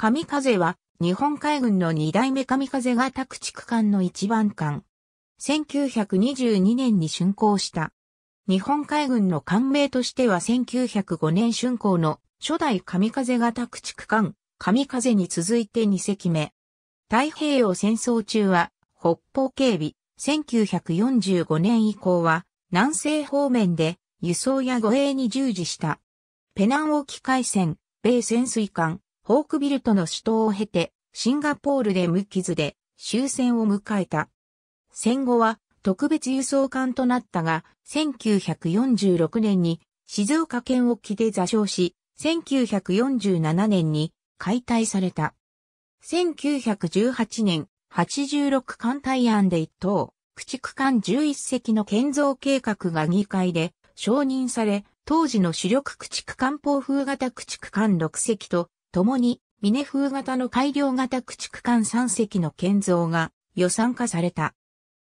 神風は、日本海軍の二代目神風が宅地区間の一番艦。1922年に竣工した。日本海軍の艦名としては1905年竣工の初代神風が宅地区間、神風に続いて2隻目。太平洋戦争中は北方警備、1945年以降は南西方面で輸送や護衛に従事した。ペナン沖海戦、米潜水艦、ホークビルトの首都を経て、シンガポールで無傷で終戦を迎えた。戦後は特別輸送艦となったが、1946年に静岡県沖で座礁し、1947年に解体された。1918年、86艦隊案で1等、駆逐艦11隻の建造計画が議会で承認され、当時の主力駆逐艦砲風型駆逐艦6隻と共に峰風型の改良型駆逐艦3隻の建造が予算化された。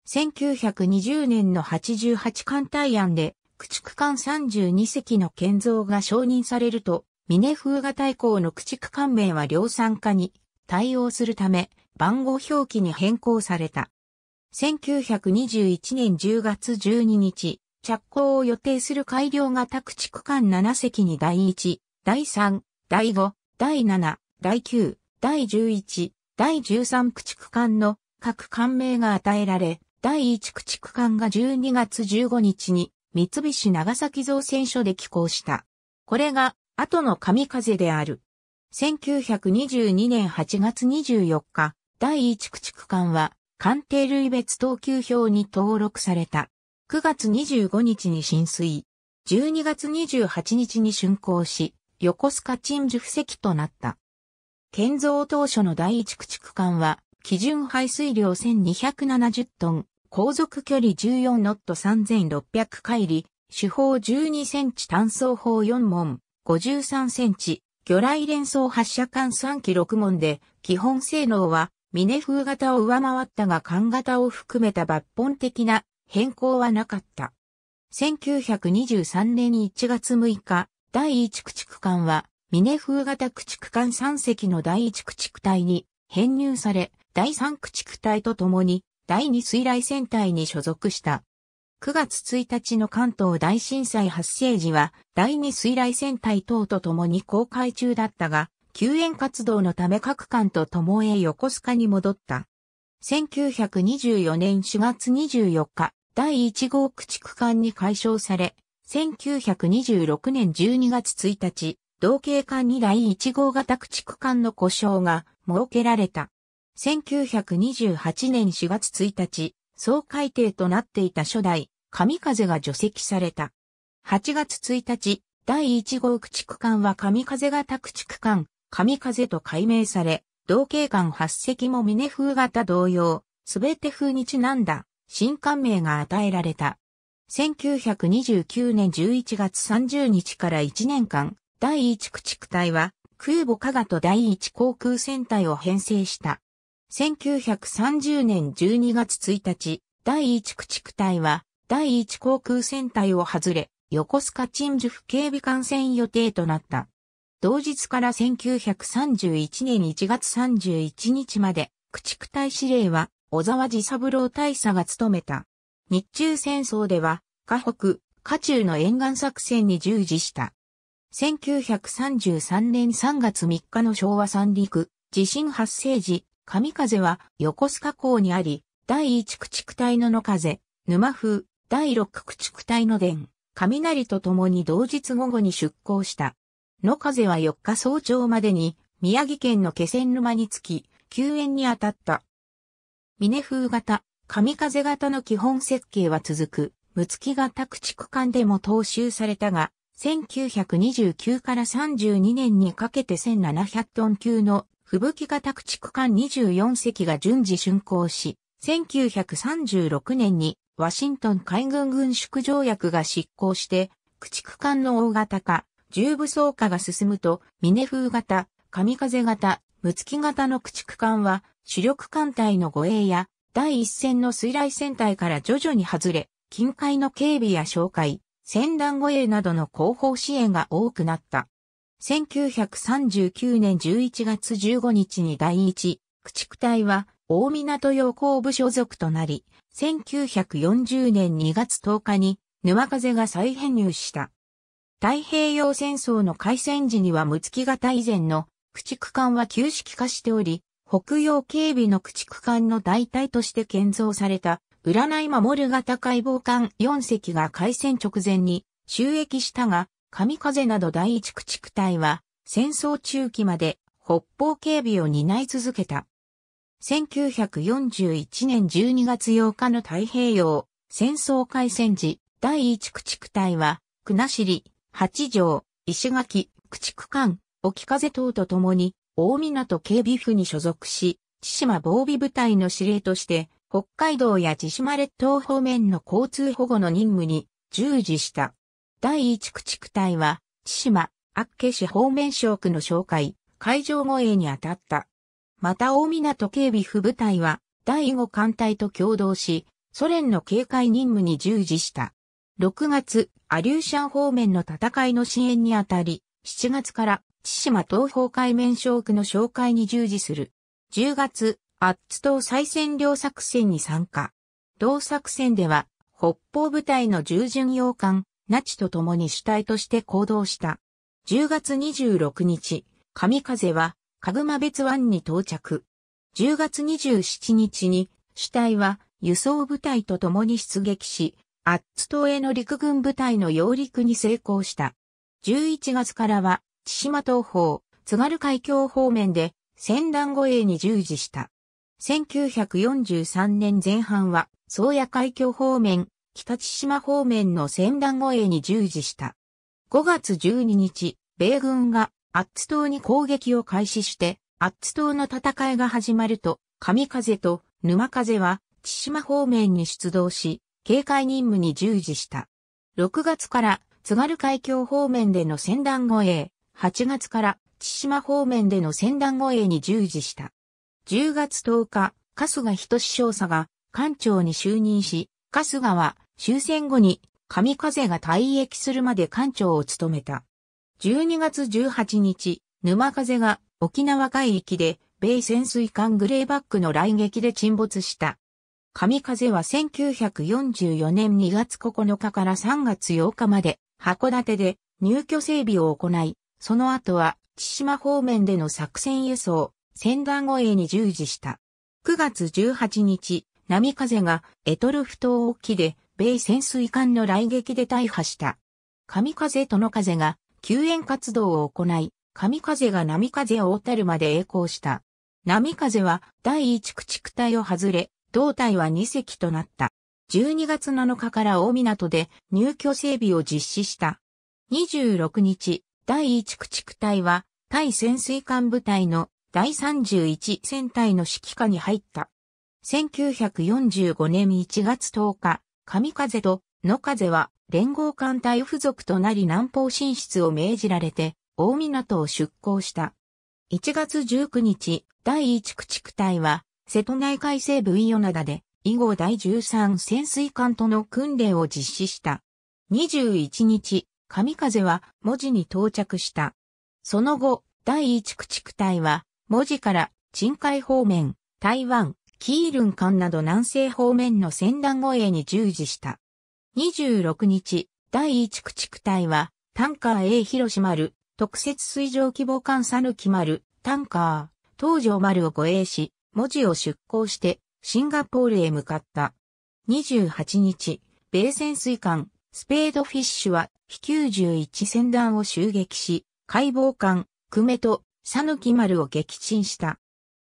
1920年の88艦隊案で駆逐艦32隻の建造が承認されると、峰風型以降の駆逐艦名は量産化に対応するため番号表記に変更された。1921年10月12日、着工を予定する改良型駆逐艦7隻に第1、第3、第5、第7、第9、第11、第13駆逐艦の各艦名が与えられ、第1駆逐艦が12月15日に三菱長崎造船所で寄港した。これが後の神風である。1922年8月24日、第1駆逐艦は艦艇類別等級表に登録された。9月25日に浸水。12月28日に竣工し、横須賀鎮守布石となった。建造当初の第一駆逐艦は、基準排水量1270トン、航続距離14ノット3600海里、主砲12センチ単装砲4門、53センチ、魚雷連装発射艦3機6門で、基本性能は、峰風型を上回ったが艦型を含めた抜本的な変更はなかった。1923年1月6日、第一駆逐艦は、峰風型駆逐艦3隻の第一駆逐隊に編入され、第三駆逐隊と共に、第二水雷戦隊に所属した。9月1日の関東大震災発生時は、第二水雷戦隊等と共に公開中だったが、救援活動のため各艦と共へ横須賀に戻った。1924年4月24日、第1号駆逐艦に解消され、1926年12月1日、同型艦に第1号型駆逐艦の故障が設けられた。1928年4月1日、総改定となっていた初代、神風が除籍された。8月1日、第1号駆逐艦は神風型駆逐艦、神風と改名され、同型艦8隻も峰風型同様、すべて風にちなんだ、新艦名が与えられた。1929年11月30日から1年間、第1駆逐隊は、空母加賀と第1航空戦隊を編成した。1930年12月1日、第1駆逐隊は、第1航空戦隊を外れ、横須賀鎮守府警備艦船予定となった。同日から1931年1月31日まで、駆逐隊司令は、小沢寺三郎大佐が務めた。日中戦争では、河北、河中の沿岸作戦に従事した。1933年3月3日の昭和三陸、地震発生時、神風は横須賀港にあり、第1駆逐隊の野風、沼風、第6駆逐隊の伝、雷と共に同日午後に出港した。野風は4日早朝までに、宮城県の気仙沼に着き、救援に当たった。峰風型、神風型の基本設計は続く、ムツキ型駆逐艦でも踏襲されたが、1929から32年にかけて1700トン級の吹雪型駆逐艦24隻が順次竣工し、1936年にワシントン海軍軍縮条約が執行して、駆逐艦の大型化、重武装化が進むと、峰風型、神風型、ムツキ型の駆逐艦は主力艦隊の護衛や第一線の水雷戦隊から徐々に外れ、近海の警備や紹介、船団護衛などの後方支援が多くなった。1939年11月15日に第一、駆逐隊は大港洋行部所属となり、1940年2月10日に沼風が再編入した。太平洋戦争の開戦時には六月型以前の駆逐艦は旧式化しており、北洋警備の駆逐艦の代替として建造された、占い守る型解剖艦4隻が開戦直前に収益したが、神風など第一駆逐隊は、戦争中期まで北方警備を担い続けた。1941年12月8日の太平洋戦争開戦時、第一駆逐隊は、国後、八条、石垣、駆逐艦、沖風等と共に大港警備府に所属し、千島防備部隊の司令として、北海道や千島列島方面の交通保護の任務に従事した。第1駆逐隊は、千島、厚岸方面省区の紹介、海上護衛に当たった。また大港警備府部隊は、第5艦隊と共同し、ソ連の警戒任務に従事した。6月、アリューシャン方面の戦いの支援にあたり、7月から千島東方海面小区の紹介に従事する。10月、アッツ島再占領作戦に参加。同作戦では、北方部隊の従順洋艦、ナチと共に主体として行動した。10月26日、神風は、かぐま別湾に到着。10月27日に、主体は、輸送部隊と共に出撃し、アッツ島への陸軍部隊の揚陸に成功した。11月からは、千島東方、津軽海峡方面で、戦団護衛に従事した。1943年前半は、宗谷海峡方面、北千島方面の戦団護衛に従事した。5月12日、米軍がアッツ島に攻撃を開始して、アッツ島の戦いが始まると、神風と沼風は千島方面に出動し、警戒任務に従事した。6月から津軽海峡方面での戦団護衛、8月から千島方面での戦団護衛に従事した。10月10日、春日仁少佐が艦長に就任し、春日は終戦後に神風が退役するまで艦長を務めた。12月18日、沼風が沖縄海域で米潜水艦グレーバックの来撃で沈没した。神風は1944年2月9日から3月8日まで函館で入居整備を行い、その後は、千島方面での作戦輸送、船団護衛に従事した。9月18日、波風がエトルフ島沖で米潜水艦の来撃で大破した。神風との風が救援活動を行い、神風が波風を小るまで栄光した。波風は第1駆逐隊を外れ、胴体は2隻となった。12月7日から大港で入居整備を実施した。26日、第1駆逐隊は、対潜水艦部隊の第31戦隊の指揮下に入った。1945年1月10日、神風と野風は連合艦隊付属となり南方進出を命じられて、大港を出港した。1月19日、第1駆逐隊は、瀬戸内海西部イオナダで、以後第13潜水艦との訓練を実施した。21日、神風は文字に到着した。その後、第一駆逐隊は、文字から、鎮海方面、台湾、キールン間など南西方面の戦乱護衛に従事した。26日、第一駆逐隊は、タンカー A 広島丸、特設水上規模艦サヌキ丸、タンカー、東条丸を護衛し、文字を出港して、シンガポールへ向かった。28日、米潜水艦、スペードフィッシュは飛十1船団を襲撃し、解剖艦、久米と、讃岐丸を撃沈した。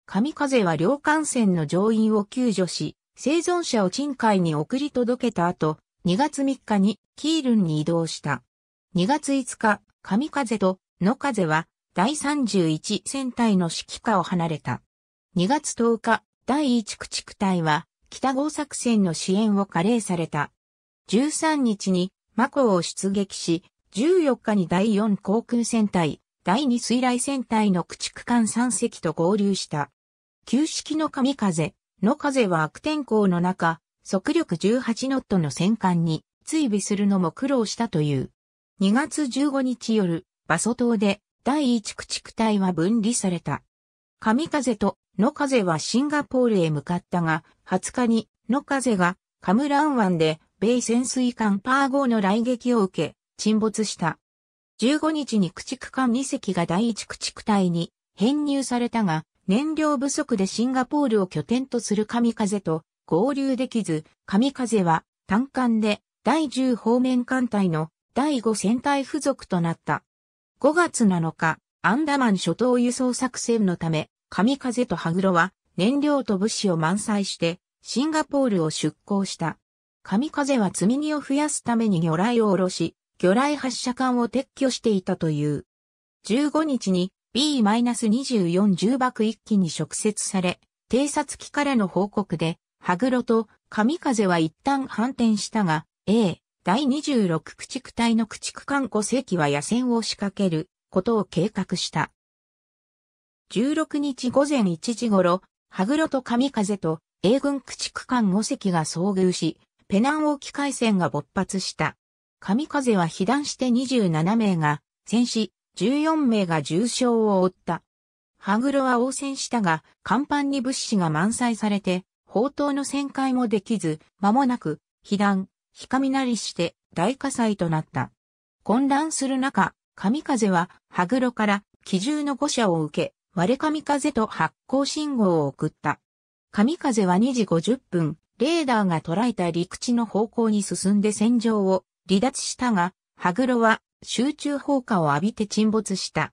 神風は両艦船の乗員を救助し、生存者を鎮海に送り届けた後、2月3日にキールンに移動した。2月5日、神風と野風は第31戦隊の指揮下を離れた。2月10日、第1駆逐隊は北郷作戦の支援を加齢された。13日にマコを出撃し、14日に第4航空戦隊、第2水雷戦隊の駆逐艦3隻と合流した。旧式の神風、の風は悪天候の中、速力18ノットの戦艦に追尾するのも苦労したという。2月15日夜、バソ島で第1駆逐隊は分離された。神風と野風はシンガポールへ向かったが、20日に野風がカムラン湾で米潜水艦パー号の来撃を受け、沈没した。15日に駆逐艦2隻が第1駆逐隊に編入されたが、燃料不足でシンガポールを拠点とする神風と合流できず、神風は単艦で第10方面艦隊の第5戦隊付属となった。5月7日、アンダマン諸島輸送作戦のため、神風とハグロは燃料と物資を満載してシンガポールを出港した。神風は積み荷を増やすために魚雷を下ろし、魚雷発射管を撤去していたという。15日に B-24 重爆1機に直接され、偵察機からの報告で、ハグロと神風は一旦反転したが、A、第26駆逐隊の駆逐艦5世は野戦を仕掛けることを計画した。16日午前1時頃、グロと神風と英軍駆逐艦5隻が遭遇し、ペナン沖海戦が勃発した。神風は被弾して27名が戦死、14名が重傷を負った。ハグロは応戦したが、甲板に物資が満載されて、砲塔の旋回もできず、間もなく、被弾、な雷して大火災となった。混乱する中、神風は、ハグロから機銃の誤射を受け、割れ神風と発光信号を送った。神風は2時50分、レーダーが捉えた陸地の方向に進んで戦場を離脱したが、ハグロは集中砲火を浴びて沈没した。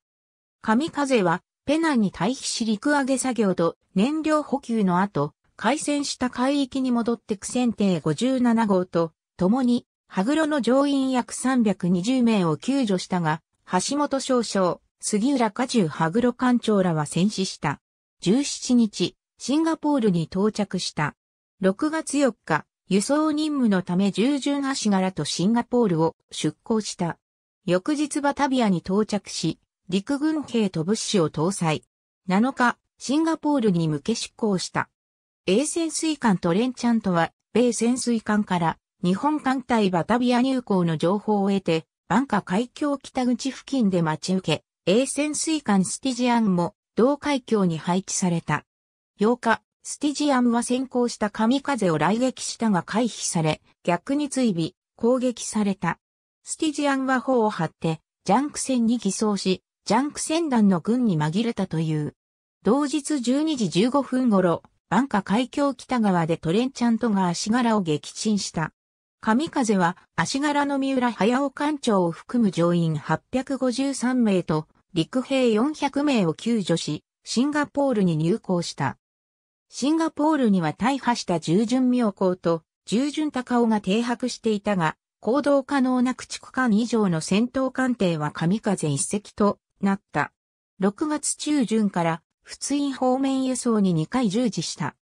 神風はペナに退避し陸揚げ作業と燃料補給の後、海戦した海域に戻って苦戦艇57号と共に、ハグロの乗員約320名を救助したが、橋本少将、杉浦加重ハグロ艦長らは戦死した。17日、シンガポールに到着した。6月4日、輸送任務のため従順足柄とシンガポールを出港した。翌日バタビアに到着し、陸軍兵と物資を搭載。7日、シンガポールに向け出港した。A 潜水艦トレンチャントは、米潜水艦から日本艦隊バタビア入港の情報を得て、バンカ海峡北口付近で待ち受け、A 潜水艦スティジアンも同海峡に配置された。8日、スティジアムは先行した神風を来撃したが回避され、逆に追尾、攻撃された。スティジアンは砲を張って、ジャンク戦に偽装し、ジャンク戦団の軍に紛れたという。同日12時15分頃、バンカ海峡北側でトレンチャントが足柄を撃沈した。神風は足柄の三浦早尾艦長を含む乗員853名と陸兵400名を救助し、シンガポールに入港した。シンガポールには大破した従順妙高と従順高尾が停泊していたが、行動可能な駆逐艦以上の戦闘艦艇は神風一隻となった。6月中旬から仏印方面輸送に2回従事した。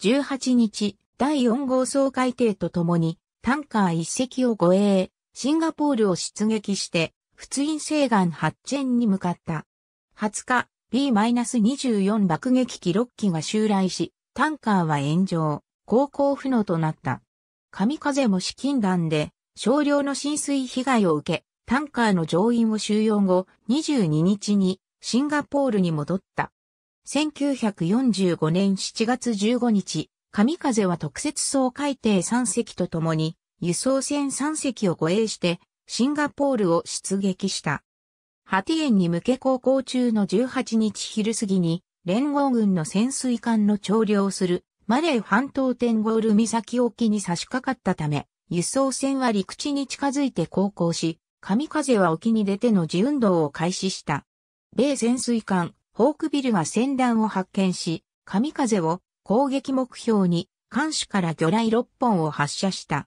18日、第4号総海艇と共に、タンカー一隻を護衛、シンガポールを出撃して、仏印西岸発展に向かった。20日、B-24 爆撃機6機が襲来し、タンカーは炎上、航行不能となった。神風も資金弾で少量の浸水被害を受け、タンカーの乗員を収容後、22日にシンガポールに戻った。1945年7月15日、神風は特設総海底3隻と共に、輸送船3隻を護衛して、シンガポールを出撃した。ハティエンに向け航行中の18日昼過ぎに、連合軍の潜水艦の調領するマレー半島天ゴール岬沖に差し掛かったため、輸送船は陸地に近づいて航行し、神風は沖に出ての自運動を開始した。米潜水艦、ホークビルは船団を発見し、神風を攻撃目標に、艦首から魚雷6本を発射した。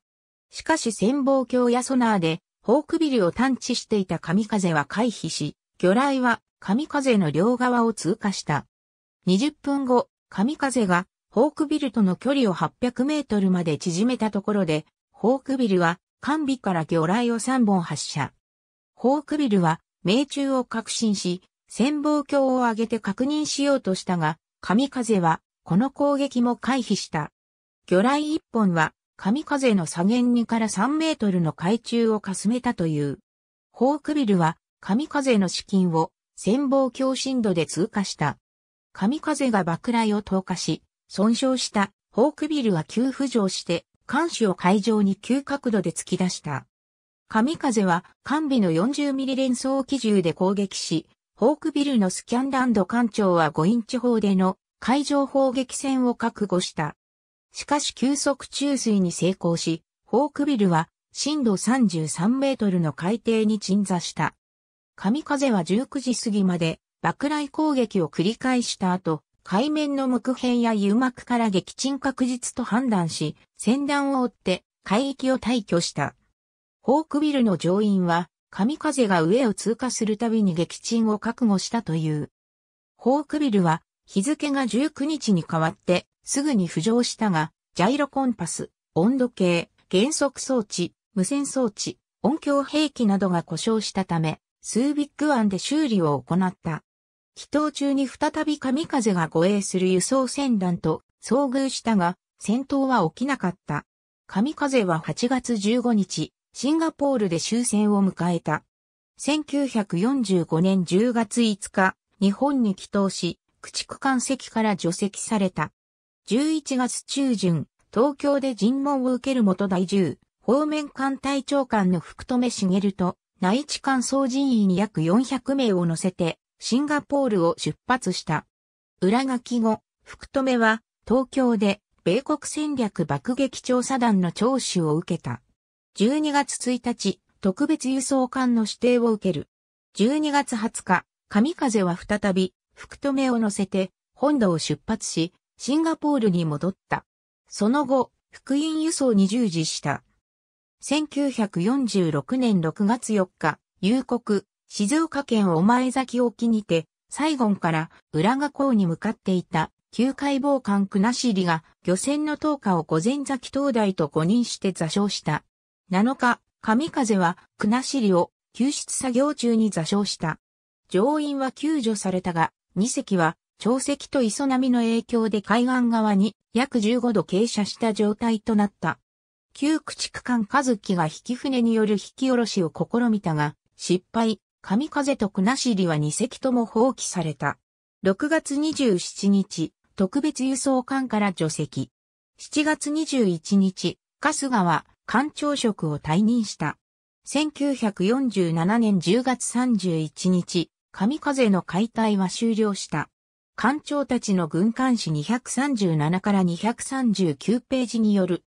しかし潜望鏡やソナーでホークビルを探知していた神風は回避し、魚雷は神風の両側を通過した。20分後、神風がホークビルとの距離を800メートルまで縮めたところで、ホークビルは完備から魚雷を3本発射。ホークビルは命中を確信し、潜望鏡を上げて確認しようとしたが、神風はこの攻撃も回避した。魚雷1本は神風の左舷2から3メートルの海中をかすめたという。ホークビルは神風の資金を潜望鏡深度で通過した。神風が爆雷を投下し、損傷したホークビルは急浮上して、艦首を海上に急角度で突き出した。神風は艦尾の4 0ミリ連装機銃で攻撃し、ホークビルのスキャンランド艦長は5インチ砲での海上砲撃戦を覚悟した。しかし急速注水に成功し、ホークビルは震度33メートルの海底に鎮座した。神風は19時過ぎまで爆雷攻撃を繰り返した後、海面の木片や油膜から撃沈確実と判断し、船団を追って海域を退去した。ホークビルの乗員は、神風が上を通過するたびに撃沈を覚悟したという。ホークビルは、日付が19日に変わって、すぐに浮上したが、ジャイロコンパス、温度計、減速装置、無線装置、音響兵器などが故障したため、スービッグ湾で修理を行った。祈祷中に再び神風が護衛する輸送船団と遭遇したが、戦闘は起きなかった。神風は8月15日、シンガポールで終戦を迎えた。1945年10月5日、日本に帰祷し、駆逐艦籍から除籍された。11月中旬、東京で尋問を受ける元大10、方面艦隊長官の福留茂と、内地艦総人員約400名を乗せて、シンガポールを出発した。裏書き後、福留は、東京で、米国戦略爆撃調査団の聴取を受けた。12月1日、特別輸送艦の指定を受ける。12月20日、神風は再び、福留を乗せて、本土を出発し、シンガポールに戻った。その後、福音輸送に従事した。1946年6月4日、夕刻、静岡県御前崎沖にて、サイゴンから浦賀港に向かっていた、旧海防艦しりが漁船の投下を御前崎灯台と誤認して座礁した。7日、神風はくなしりを救出作業中に座礁した。乗員は救助されたが、2隻は潮汐と磯波の影響で海岸側に約15度傾斜した状態となった。旧駆逐艦和樹が引き船による引き下ろしを試みたが、失敗、神風と国後は2隻とも放棄された。6月27日、特別輸送艦から除籍。7月21日、春日は艦長職を退任した。1947年10月31日、神風の解体は終了した。艦長たちの軍艦史237から239ページによる。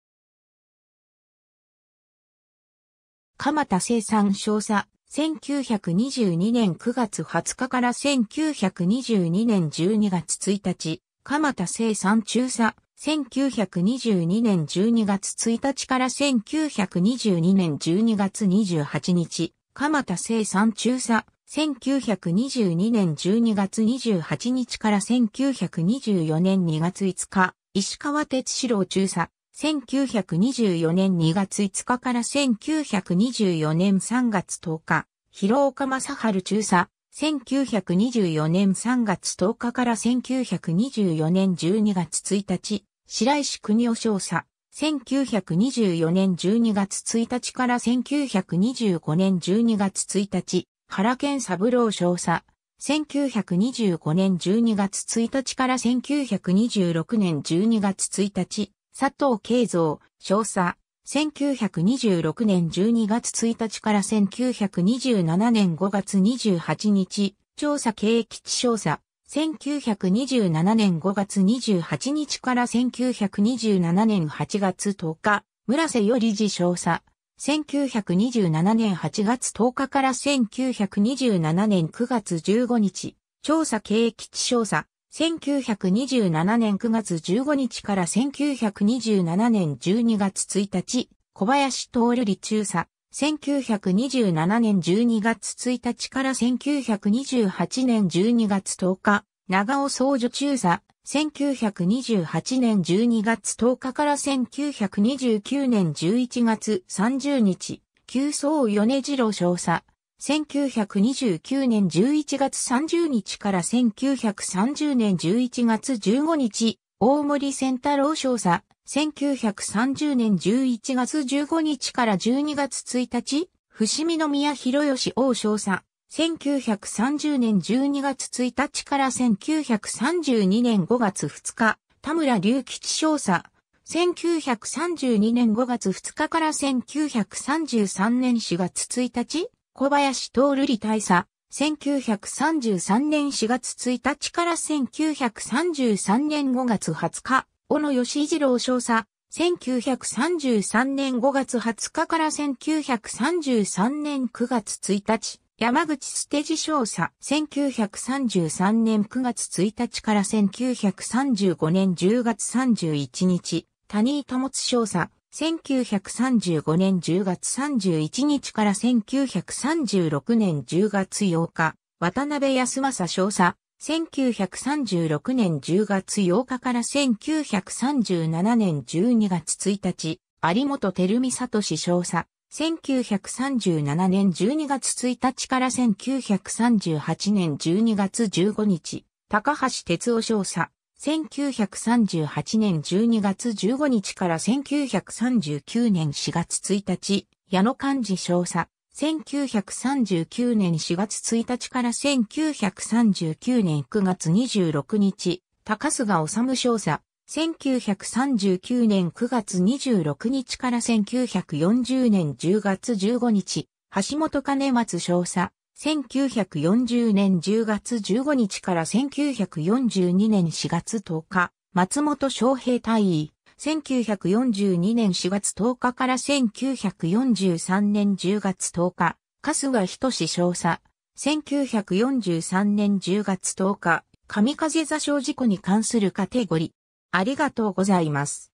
鎌田生産少佐、1922年9月20日から1922年12月1日、鎌田生産中佐、1922年12月1日から1922年12月28日、鎌田生産中佐、1922年12月28日から1924年2月5日、石川哲四郎中佐、1924年2月5日から1924年3月10日、広岡正春中佐、1924年3月10日から1924年12月1日、白石国夫少佐、1924年12月1日から1925年12月1日、原健三郎少佐、1925年12月1日から1926年12月1日、佐藤慶三、少佐、1926年12月1日から1927年5月28日、調査慶吉少佐、1927年5月28日から1927年8月10日、村瀬より次少佐、1927年8月10日から1927年9月15日、調査経営基地調査、1927年9月15日から1927年12月1日、小林徹理中佐、1927年12月1日から1928年12月10日、長尾総助中佐、1928年12月10日から1929年11月30日、旧宗米次郎少佐。1929年11月30日から1930年11月15日、大森仙太郎少佐。1930年11月15日から12月1日、伏見宮広義王少佐。1930年12月1日から1932年5月2日、田村隆吉少佐。1932年5月2日から1933年4月1日、小林徹理大佐。1933年4月1日から1933年5月20日、小野義一郎少佐。1933年5月20日から1933年9月1日、山口ステジ少佐、1933年9月1日から1935年10月31日、谷井津少佐、1935年10月31日から1936年10月8日、渡辺康政少佐、1936年10月8日から1937年12月1日、有本照美聡少佐、1937年12月1日から1938年12月15日、高橋哲夫少佐。1938年12月15日から1939年4月1日、矢野幹事少佐。1939年4月1日から1939年9月26日、高菅賀治少佐。1939年9月26日から1940年10月15日、橋本金松少佐、1940年10月15日から1942年4月10日、松本昌平大尉、1942年4月10日から1943年10月10日、春日仁少佐、1943年10月10日、神風座礁事故に関するカテゴリー、ありがとうございます。